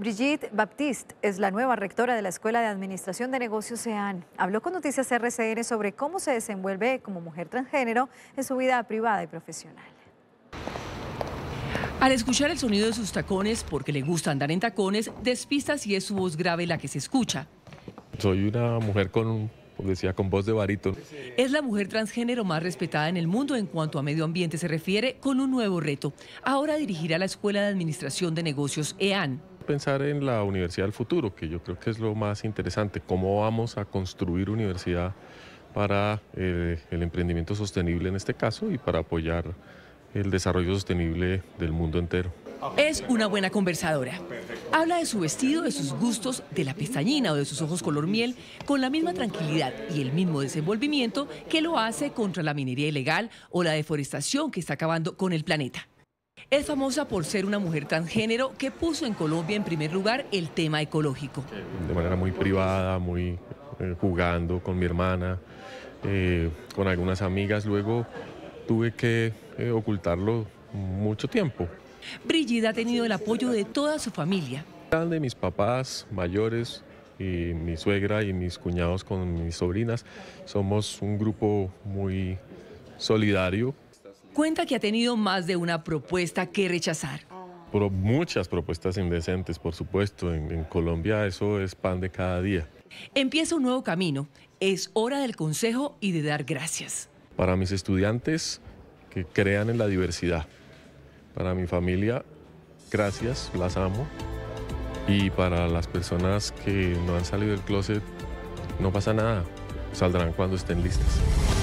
Brigitte Baptiste es la nueva rectora de la Escuela de Administración de Negocios EAN. Habló con Noticias RCN sobre cómo se desenvuelve como mujer transgénero en su vida privada y profesional. Al escuchar el sonido de sus tacones, porque le gusta andar en tacones, despista si es su voz grave la que se escucha. Soy una mujer con, decía, con voz de varito. Es la mujer transgénero más respetada en el mundo en cuanto a medio ambiente se refiere, con un nuevo reto. Ahora dirigirá la Escuela de Administración de Negocios EAN pensar en la universidad del futuro, que yo creo que es lo más interesante, cómo vamos a construir universidad para eh, el emprendimiento sostenible en este caso y para apoyar el desarrollo sostenible del mundo entero. Es una buena conversadora. Habla de su vestido, de sus gustos, de la pestañina o de sus ojos color miel con la misma tranquilidad y el mismo desenvolvimiento que lo hace contra la minería ilegal o la deforestación que está acabando con el planeta. Es famosa por ser una mujer tan género que puso en Colombia en primer lugar el tema ecológico. De manera muy privada, muy eh, jugando con mi hermana, eh, con algunas amigas. Luego tuve que eh, ocultarlo mucho tiempo. Brigida ha tenido el apoyo de toda su familia. De mis papás mayores, y mi suegra y mis cuñados con mis sobrinas. Somos un grupo muy solidario cuenta que ha tenido más de una propuesta que rechazar. pero muchas propuestas indecentes, por supuesto. En, en Colombia eso es pan de cada día. Empieza un nuevo camino. Es hora del consejo y de dar gracias. Para mis estudiantes que crean en la diversidad. Para mi familia, gracias, las amo. Y para las personas que no han salido del closet, no pasa nada. Saldrán cuando estén listas.